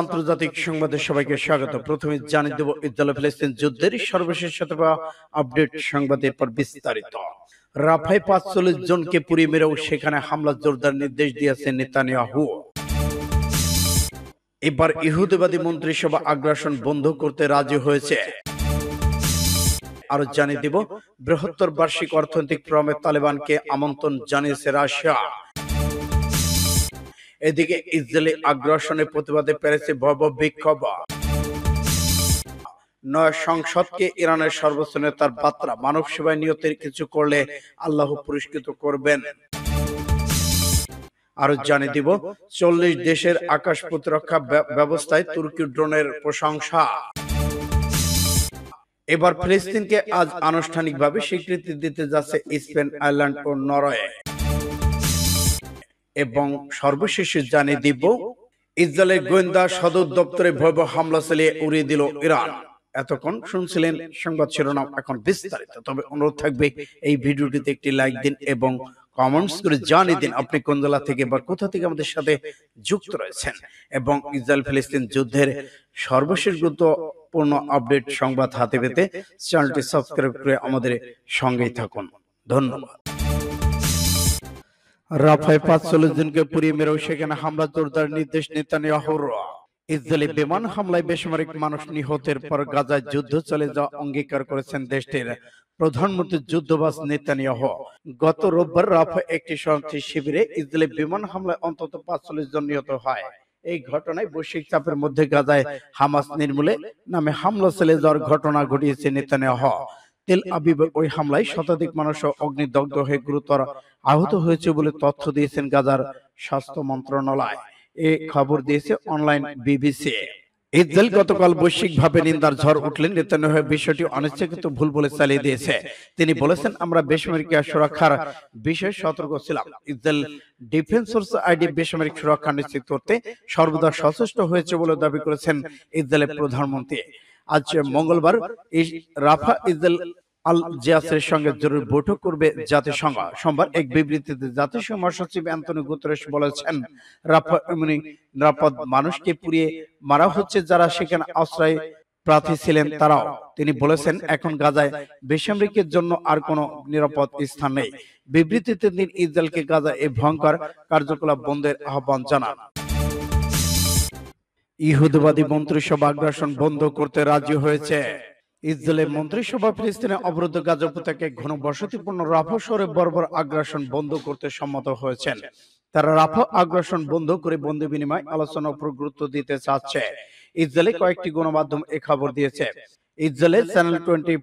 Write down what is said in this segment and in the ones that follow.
আন্তর্জাতিক সংবাদে সবাইকে স্বাগত প্রথমে জানিয়ে দেব ফিলিস্তিন যুদ্ধের সর্বশেষ শতবা আপডেট সংবাদে পর বিস্তারিত জনকে মেরেও সেখানে হামলা জোরদার নির্দেশ দিয়েছে নেতানিয়াহু এবার ইহুদিবাদী মন্ত্রীসভা আগ্রাসন বন্ধ করতে রাজি হয়েছে আরো জানিয়ে দেব বৃহত্তর বার্ষিক অর্থনৈতিক ফোরামে তালেবানকে আমন্ত্রণ জানিয়েছে রাশিয়া এদিকে ইসরায়েলি আগ্রাসনের প্রতিবাদে পেরেছে ভব বিক্ষোভ নয় সংসদকে ইরানের সর্বোচ্চ নেতার বার্তা মানব সেবায় নিয়তের কিছু করলে আল্লাহ পুরস্কৃত করবেন আরো জানিয়ে দিব চল্লিশ দেশের আকাশ প্রতিরক্ষা ব্যবস্থায় তুর্কি ড্রোনের প্রশংসা এবার ফিলিস্তিনকে আজ আনুষ্ঠানিকভাবে স্বীকৃতি দিতে যাচ্ছে স্পেন আয়ারল্যান্ড ও নরওয়ে এবং সর্বশেষ জানিয়ে দিব ইসরায়েলের গোয়েন্দা সদর দপ্তরে ভয়াবহ হামলা চালিয়ে উড়িয়ে দিল ইরান এতক্ষণ শুনছিলেন সংবাদ শিরোনাম এখন বিস্তারিত তবে অনুরোধ থাকবে এই ভিডিওটিতে একটি লাইক দিন এবং কমেন্টস করে জানিয়ে দিন আপনি কোন জেলা থেকে বা কোথা থেকে আমাদের সাথে যুক্ত রয়েছেন এবং ইসরায়েল ফিলিস্তিন যুদ্ধের সর্বশেষ গুরুত্বপূর্ণ আপডেট সংবাদ হাতে পেতে চ্যানেলটি সাবস্ক্রাইব করে আমাদের সঙ্গেই থাকুন ধন্যবাদ রাফায় পাঁচচল্লিশ জনকে পুড়িয়ে মেরেও সেখানে হামলা জোরদার নির্দেশ ইসরায়েলি বিমান হামলায় বেসামরিক মানুষ নিহতের পর গাজায় যুদ্ধ চলে যাওয়া অঙ্গীকার করেছেন দেশটির প্রধানমন্ত্রী যুদ্ধবাস নেতানিয়াহ গত রোববার রাফা একটি শরণার্থী শিবিরে ইসরায়েলি বিমান হামলায় অন্তত পাঁচচল্লিশ জন নিহত হয় এই ঘটনায় বৈশ্বিক চাপের মধ্যে গাজায় হামাস নির্মূলে নামে হামলা চলে যাওয়ার ঘটনা ঘটিয়েছে নেতানিয়াহ তেল আবিব ওই হামলায় শতাধিক মানুষ অগ্নিদগ্ধ হয়ে গুরুতর আহত হয়েছে বলে তথ্য দিয়েছেন গাজার স্বাস্থ্য মন্ত্রণালয় এ খবর দিয়েছে অনলাইন বিবিসি ইসরায়েল গতকাল বৈশ্বিকভাবে নিন্দার ঝড় উঠলেন বিষয়টি অনিচ্ছাকৃত ভুল বলে চালিয়ে দিয়েছে তিনি বলেছেন আমরা বেসামরিক সুরক্ষার বিষয়ে সতর্ক ছিলাম ইসরায়েল ডিফেন্স সোর্স আইডি বেসামরিক সুরক্ষা নিশ্চিত করতে সর্বদা সচেষ্ট হয়েছে বলে দাবি করেছেন ইসরায়েলের প্রধানমন্ত্রী আজকে মঙ্গলবার এই রাফা ইজেল আল জিয়াসের সঙ্গে জরুরি বৈঠক করবে জাতিসংঘ সোমবার এক বিবৃতিতে জাতিসংঘ অ্যান্টনি বলেছেন মানে নিরাপদ মানুষকে পুড়িয়ে মারা হচ্ছে যারা সেখানে আশ্রয় প্রার্থী ছিলেন তারাও তিনি বলেছেন এখন গাজায় বেসামরিকের জন্য আর কোনো নিরাপদ স্থান নেই বিবৃতিতে তিনি ইসরায়েলকে গাজায় এই ভয়ঙ্কর কার্যকলাপ বন্ধের আহ্বান জানান ইহুদবাদী মন্ত্রিসভা আগ্রাসন বন্ধ করতে রাজি হয়েছে ইসরায়েলের মন্ত্রিসভা ফিলিস্তিনে অবরুদ্ধ গাজা উপত্যকে ঘন বসতিপূর্ণ রাফা শহরে বর্বর আগ্রাসন বন্ধ করতে সম্মত হয়েছেন তারা রাফা আগ্রাসন বন্ধ করে বন্দি বিনিময় আলোচনার উপর গুরুত্ব দিতে চাচ্ছে ইসরায়েলের কয়েকটি গণমাধ্যম এ খবর দিয়েছে ইসরায়েলের চ্যানেল টোয়েন্টি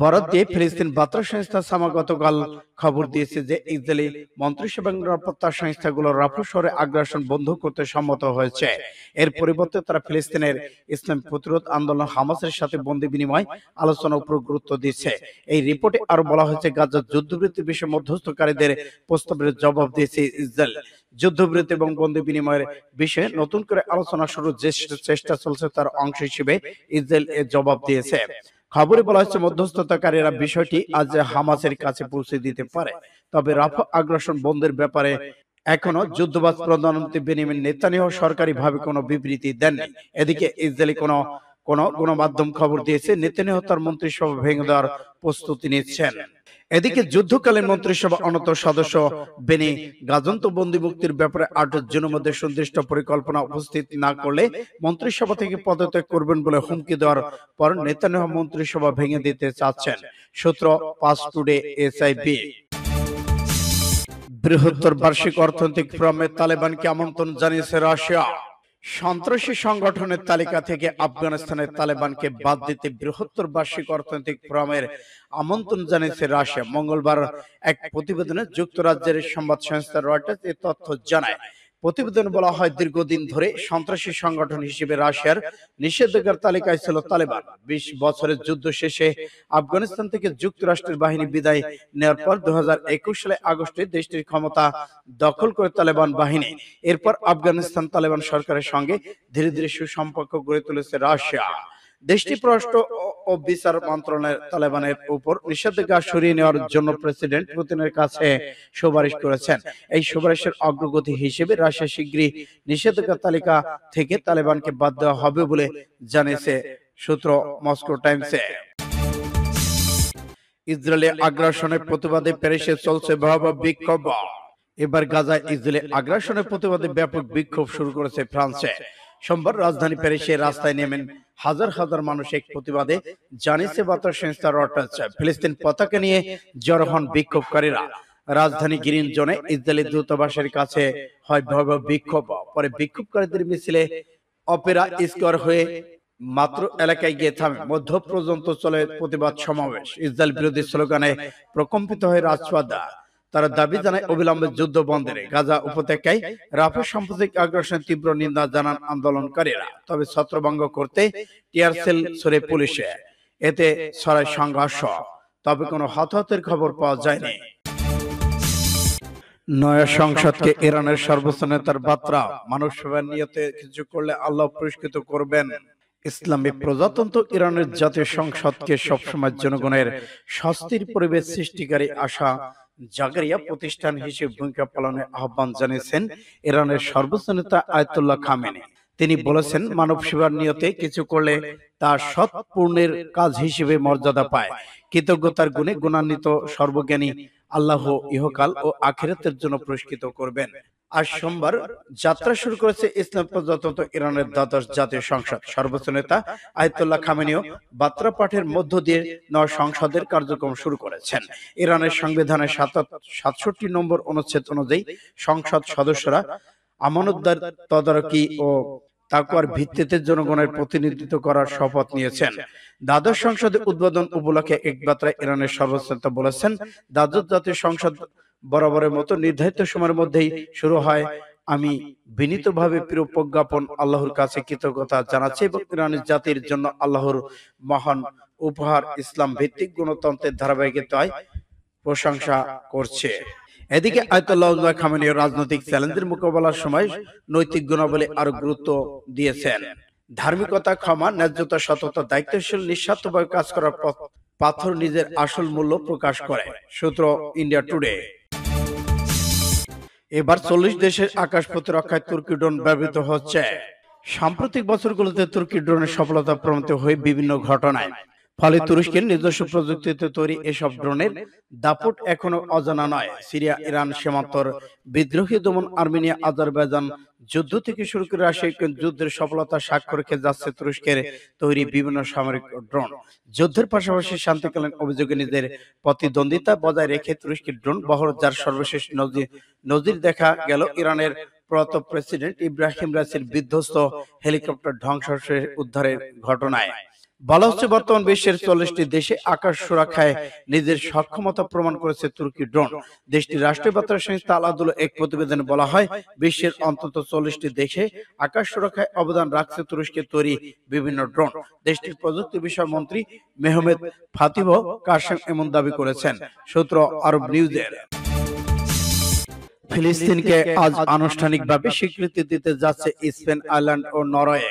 বরাদ দিয়ে ফিলিস্তিন বার্তা সংস্থা সামা গতকাল খবর দিয়েছে যে ইসরায়েলি মন্ত্রিসভা নিরাপত্তা সংস্থাগুলো রাফু শহরে আগ্রাসন বন্ধ করতে সম্মত হয়েছে এর পরিবর্তে তারা ফিলিস্তিনের ইসলাম প্রতিরোধ আন্দোলন হামাসের সাথে বন্দি বিনিময় আলোচনার উপর গুরুত্ব দিচ্ছে এই রিপোর্টে আরো বলা হয়েছে গাজার যুদ্ধবৃত্তি বিষয়ে মধ্যস্থকারীদের প্রস্তাবের জবাব দিয়েছে ইসরায়েল যুদ্ধবৃত্তি এবং বন্দি বিনিময়ের বিষয়ে নতুন করে আলোচনা শুরুর যে চেষ্টা চলছে তার অংশ হিসেবে ইসরায়েল এর জবাব দিয়েছে খবরে বলা হচ্ছে মধ্যস্থতাকারীরা বিষয়টি আজ হামাসের কাছে পৌঁছে দিতে পারে তবে রাফা আগ্রাসন বন্ধের ব্যাপারে এখনো যুদ্ধবাজ প্রধানমন্ত্রী বেনিমিন সরকারি ভাবে কোনো বিবৃতি দেননি এদিকে ইসরায়েলি কোনো কোনো গণমাধ্যম খবর দিয়েছে নেতানিয়াহু তার মন্ত্রিসভা ভেঙে দেওয়ার প্রস্তুতি নিচ্ছেন এদিকে যুদ্ধকালীন মন্ত্রিসভা অনত সদস্য বেনি গাজন্ত বন্দীমুক্তির ব্যাপারে আটক জনের মধ্যে সুনির্দিষ্ট পরিকল্পনা উপস্থিত না করলে মন্ত্রিসভা থেকে পদত্যাগ করবেন বলে হুমকি দেওয়ার পর নেতানিয়াহু মন্ত্রিসভা ভেঙে দিতে চাচ্ছেন সূত্র পাস টুডে এসআইপি বৃহত্তর বার্ষিক অর্থনৈতিক ফোরামে তালেবানকে আমন্ত্রণ জানিয়েছে রাশিয়া সন্ত্রাসী সংগঠনের তালিকা থেকে আফগানিস্তানের তালেবানকে বাদ দিতে বৃহত্তর বার্ষিক অর্থনৈতিক ফোরামের আমন্ত্রণ জানিয়েছে রাশিয়া মঙ্গলবার এক প্রতিবেদনে যুক্তরাজ্যের সংবাদ সংস্থা রয়টার্স এ তথ্য জানায় প্রতিবেদন বলা হয় দীর্ঘদিন ধরে সন্ত্রাসী সংগঠন হিসেবে রাশিয়ার নিষেধাজ্ঞার তালিকায় ছিল তালেবান বিশ বছরের যুদ্ধ শেষে আফগানিস্তান থেকে যুক্তরাষ্ট্রের বাহিনী বিদায় নেওয়ার পর দু সালে আগস্টে দেশটির ক্ষমতা দখল করে তালেবান বাহিনী এরপর আফগানিস্তান তালেবান সরকারের সঙ্গে ধীরে ধীরে সুসম্পর্ক গড়ে তুলেছে রাশিয়া দেশটি পররাষ্ট্র ও বিচার মন্ত্রণালয় তালেবানের উপর নিষেধাজ্ঞা সরিয়ে নেওয়ার জন্য প্রেসিডেন্ট পুতিনের কাছে সুপারিশ করেছেন এই সুপারিশের অগ্রগতি হিসেবে রাশিয়া শীঘ্রই নিষেধাজ্ঞা তালিকা থেকে তালেবানকে বাদ দেওয়া হবে বলে জানিয়েছে সূত্র মস্কো টাইমসে ইসরায়েলের আগ্রাসনের প্রতিবাদে প্যারিসে চলছে ভয়াবহ বিক্ষোভ এবার গাজায় ইসরায়েলের আগ্রাসনের প্রতিবাদে ব্যাপক বিক্ষোভ শুরু করেছে ফ্রান্সে সোমবার রাজধানী প্যারিসে রাস্তায় নেমেন হাজার হাজার মানুষ এক প্রতিবাদে জানিয়েছে বার্তা সংস্থার অর্থাৎ ফিলিস্তিন পতাকা নিয়ে জড়ো হন বিক্ষোভকারীরা রাজধানী গ্রিন জোনে ইসরায়েলি দূতাবাসের কাছে হয় ভয়াবহ বিক্ষোভ পরে বিক্ষোভকারীদের মিছিলে অপেরা স্কোয়ার হয়ে মাত্র এলাকায় গিয়ে থামে মধ্য পর্যন্ত চলে প্রতিবাদ সমাবেশ ইসরায়েল বিরোধী স্লোগানে প্রকম্পিত হয় রাজপাদা তারা দাবি জানায় অবিলম্বে যুদ্ধ বন্ধের গাজা উপত্যকায় রাফা সাম্প্রতিক আগ্রাসন তীব্র নিন্দা জানান আন্দোলনকারীরা তবে ছত্রভঙ্গ করতে টিয়ারসেল সরে পুলিশে এতে সরাই সংঘর্ষ তবে কোনো হতাহতের খবর পাওয়া যায়নি নয়া সংসদকে ইরানের সর্বোচ্চ নেতার বার্তা মানব সেবার নিয়তে কিছু করলে আল্লাহ পুরস্কৃত করবেন ইসলামী প্রজাতন্ত্র ইরানের জাতীয় সংসদকে সবসময় জনগণের শাস্তির পরিবেশ সৃষ্টিকারী আশা জাগরিয়া প্রতিষ্ঠান হিসেবে ভূমিকা পালনে আহ্বান জানিয়েছেন ইরানের সর্বোচ্চ নেতা আয়তুল্লাহ খামেনি তিনি বলেছেন মানব সেবার নিয়তে কিছু করলে তা সৎপূর্ণের কাজ হিসেবে মর্যাদা পায় কৃতজ্ঞতার গুণে গুণান্বিত সর্বজ্ঞানী আল্লাহ ইহকাল ও আখিরাতের জন্য পুরস্কৃত করবেন আজ সোমবার যাত্রা শুরু করেছে ইসলাম প্রজাতন্ত্র ইরানের দ্বাদশ জাতীয় সংসদ সর্বোচ্চ নেতা আয়তুল্লাহ খামেনিও বার্তা পাঠের মধ্য দিয়ে নয় সংসদের কার্যক্রম শুরু করেছেন ইরানের সংবিধানের সাতষট্টি নম্বর অনুচ্ছেদ অনুযায়ী সংসদ সদস্যরা আমানতদার তদারকি ও তাকুয়ার ভিত্তিতে জনগণের প্রতিনিধিত্ব করার শপথ নিয়েছেন দ্বাদশ সংসদের উদ্বোধন উপলক্ষে একবাত্রা ইরানের সর্বোচ্চ নেতা বলেছেন দ্বাদশ জাতীয় সংসদ বরাবরের মতো নির্ধারিত সময়ের মধ্যেই শুরু হয় আমি বিনীতভাবে প্রিয় প্রজ্ঞাপন আল্লাহর কাছে কৃতজ্ঞতা জানাচ্ছি এবং জাতির জন্য আল্লাহর মহান উপহার ইসলাম ভিত্তিক গণতন্ত্রের ধারাবাহিকতায় প্রশংসা করছে এদিকে আয়তুল্লাহ খামেনীয় রাজনৈতিক চ্যালেঞ্জের মোকাবেলার সময় নৈতিক গুণাবলী আরো গুরুত্ব দিয়েছেন ধার্মিকতা ক্ষমা ন্যায্যতা সততা দায়িত্বশীল নিঃস্বার্থভাবে কাজ করার পাথর নিজের আসল মূল্য প্রকাশ করে সূত্র ইন্ডিয়া টুডে এবার চল্লিশ দেশের আকাশপথ রক্ষায় তুর্কি ড্রোন ব্যবহৃত হচ্ছে সাম্প্রতিক বছরগুলোতে তুর্কি ড্রোনের সফলতা প্রমাণিত হয়ে বিভিন্ন ঘটনায় ফলে তুরস্কের নিজস্ব প্রযুক্তিতে তৈরি এসব ড্রোনের দাপট এখনো অজানা নয় সিরিয়া ইরান সীমান্তর বিদ্রোহী দমন আর্মেনিয়া আজারবাইজান যুদ্ধ থেকে শুরু করে রাশিয়ার যুদ্ধের সফলতা স্বাক্ষর রেখে যাচ্ছে তুরস্কের তৈরি বিভিন্ন সামরিক ড্রোন যুদ্ধের পাশাপাশি শান্তিকালীন অভিযোগে নিজের প্রতিদ্বন্দ্বিতা বজায় রেখে তুরস্কের ড্রোন বহর যার সর্বশেষ নজির নজির দেখা গেল ইরানের প্রয়াত প্রেসিডেন্ট ইব্রাহিম রাসির বিধ্বস্ত হেলিকপ্টার ধ্বংস উদ্ধারের ঘটনায় বলা হচ্ছে বর্তমান বিশ্বের চল্লিশটি দেশে আকাশ সুরক্ষায় নিজের সক্ষমতা প্রমাণ করেছে তুর্কি ড্রোন দেশটির রাষ্ট্রীয় বার্তা সংস্থা আলাদুল এক প্রতিবেদনে বলা হয় বিশ্বের অন্তত চল্লিশটি দেশে আকাশ সুরক্ষায় অবদান রাখছে তুরস্কে তৈরি বিভিন্ন ড্রোন দেশটির প্রযুক্তি বিষয় মন্ত্রী মেহমেদ ফাতিব কাশেম এমন দাবি করেছেন সূত্র আরব নিউজের ফিলিস্তিনকে আজ আনুষ্ঠানিকভাবে স্বীকৃতি দিতে যাচ্ছে স্পেন আয়ারল্যান্ড ও নরওয়ে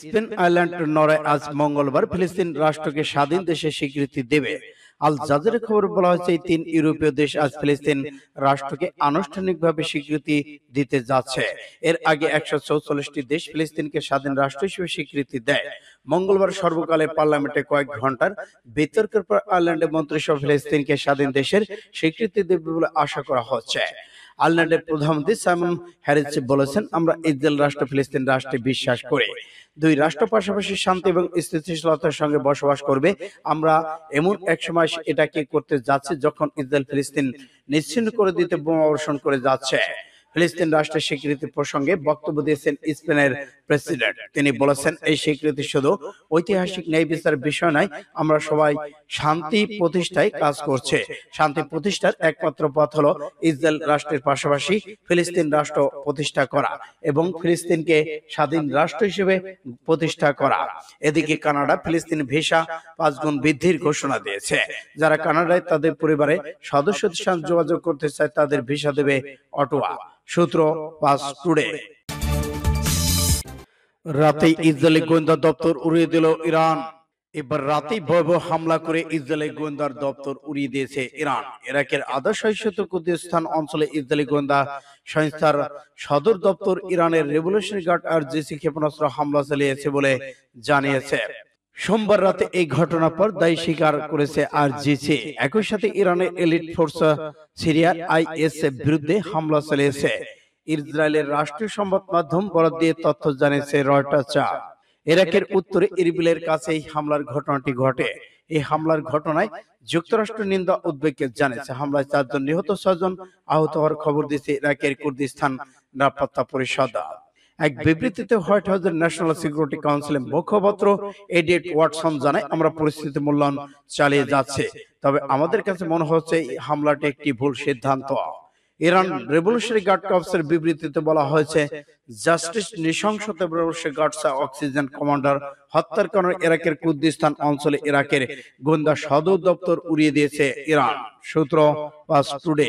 স্পেন আইল্যান্ড নড়ায় আজ মঙ্গলবার ফিলিস্তিন রাষ্ট্রকে স্বাধীন দেশে স্বীকৃতি দেবে আল খবর বলা হয়েছে এই তিন ইউরোপীয় দেশ আজ ফিলিস্তিন রাষ্ট্রকে আনুষ্ঠানিকভাবে স্বীকৃতি দিতে যাচ্ছে এর আগে একশো চৌচল্লিশটি দেশ ফিলিস্তিনকে স্বাধীন রাষ্ট্র হিসেবে স্বীকৃতি দেয় মঙ্গলবার সর্বকালে পার্লামেন্টে কয়েক ঘন্টার বিতর্কের পর আয়ারল্যান্ডের মন্ত্রিসভা ফিলিস্তিনকে স্বাধীন দেশের স্বীকৃতি দেবে বলে আশা করা হচ্ছে আলনাডের প্রধানমন্ত্রী সাইমন হ্যারিস বলেছেন আমরা ইসরায়েল রাষ্ট্র ফিলিস্তিন রাষ্ট্রে বিশ্বাস করে দুই রাষ্ট্র পাশাপাশি শান্তি এবং স্থিতিশীলতার সঙ্গে বসবাস করবে আমরা এমন এক সময় এটাকে করতে যাচ্ছি যখন ইসরায়েল ফিলিস্তিন নিশ্চিন্ন করে দিতে বোমা বর্ষণ করে যাচ্ছে ফিলিস্তিন রাষ্ট্রের স্বীকৃতি প্রসঙ্গে বক্তব্য দিয়েছেন স্পেনের প্রেসিডেন্ট তিনি বলেছেন এই স্বীকৃতি শুধু ঐতিহাসিক ন্যায় বিচার বিষয় নয় আমরা সবাই শান্তি প্রতিষ্ঠায় কাজ করছে শান্তি প্রতিষ্ঠার একমাত্র পথ হলো ইসরায়েল রাষ্ট্রের পাশাপাশি ফিলিস্তিন রাষ্ট্র প্রতিষ্ঠা করা এবং ফিলিস্তিনকে স্বাধীন রাষ্ট্র হিসেবে প্রতিষ্ঠা করা এদিকে কানাডা ফিলিস্তিন ভিসা পাঁচ গুণ বৃদ্ধির ঘোষণা দিয়েছে যারা কানাডায় তাদের পরিবারে সদস্যদের সাথে যোগাযোগ করতে চায় তাদের ভিসা দেবে অটোয়া সূত্র পাস টুডে রাতে ইসরায়েলি গোয়েন্দা দপ্তর উড়িয়ে দিল ইরান এবার রাতেই ভয়াবহ হামলা করে ইসরায়েলি গোয়েন্দার দপ্তর উড়িয়ে দিয়েছে ইরান ইরাকের আধা সহিষ্ণুত কুর্দিস্তান অঞ্চলে ইসরায়েলি গোয়েন্দা সংস্থার সদর দপ্তর ইরানের রেভলিউশন গার্ড আর জেসি ক্ষেপণাস্ত্র হামলা চালিয়েছে বলে জানিয়েছে সোমবার রাতে এই ঘটনার পর দায়ী স্বীকার করেছে আর জিসি একই সাথে ইরানের এলিট ফোর্স সিরিয়ার আইএস বিরুদ্ধে হামলা চালিয়েছে ইসরায়েলের রাষ্ট্রীয় সংবাদ মাধ্যম বরাদ দিয়ে তথ্য জানিয়েছে রয়টাচা ইরাকের উত্তরে ইরবিলের কাছে এই হামলার ঘটনাটি ঘটে এই হামলার ঘটনায় যুক্তরাষ্ট্র নিন্দা উদ্বেগকে জানিয়েছে হামলায় চারজন নিহত ছজন আহত হওয়ার খবর দিয়েছে ইরাকের কুর্দিস্তান নিরাপত্তা পরিষদ এক বিবৃতিতে হোয়াইট হাউসের ন্যাশনাল সিকিউরিটি কাউন্সিলের মুখপাত্র এডিট ওয়াটসন জানায় আমরা পরিস্থিতি মূল্যায়ন চালিয়ে যাচ্ছে তবে আমাদের কাছে মনে হচ্ছে এই হামলাটি একটি ভুল সিদ্ধান্ত ইরান রেভলিউশনারি গার্ড কর্পসের বিবৃতিতে বলা হয়েছে জাস্টিস নৃশংসতা রেভলিউশনারি গার্ডস অক্সিজেন কমান্ডার হত্যার কারণে ইরাকের কুর্দিস্তান অঞ্চলে ইরাকের গোয়েন্দা সদর দপ্তর উড়িয়ে দিয়েছে ইরান সূত্র পাস টুডে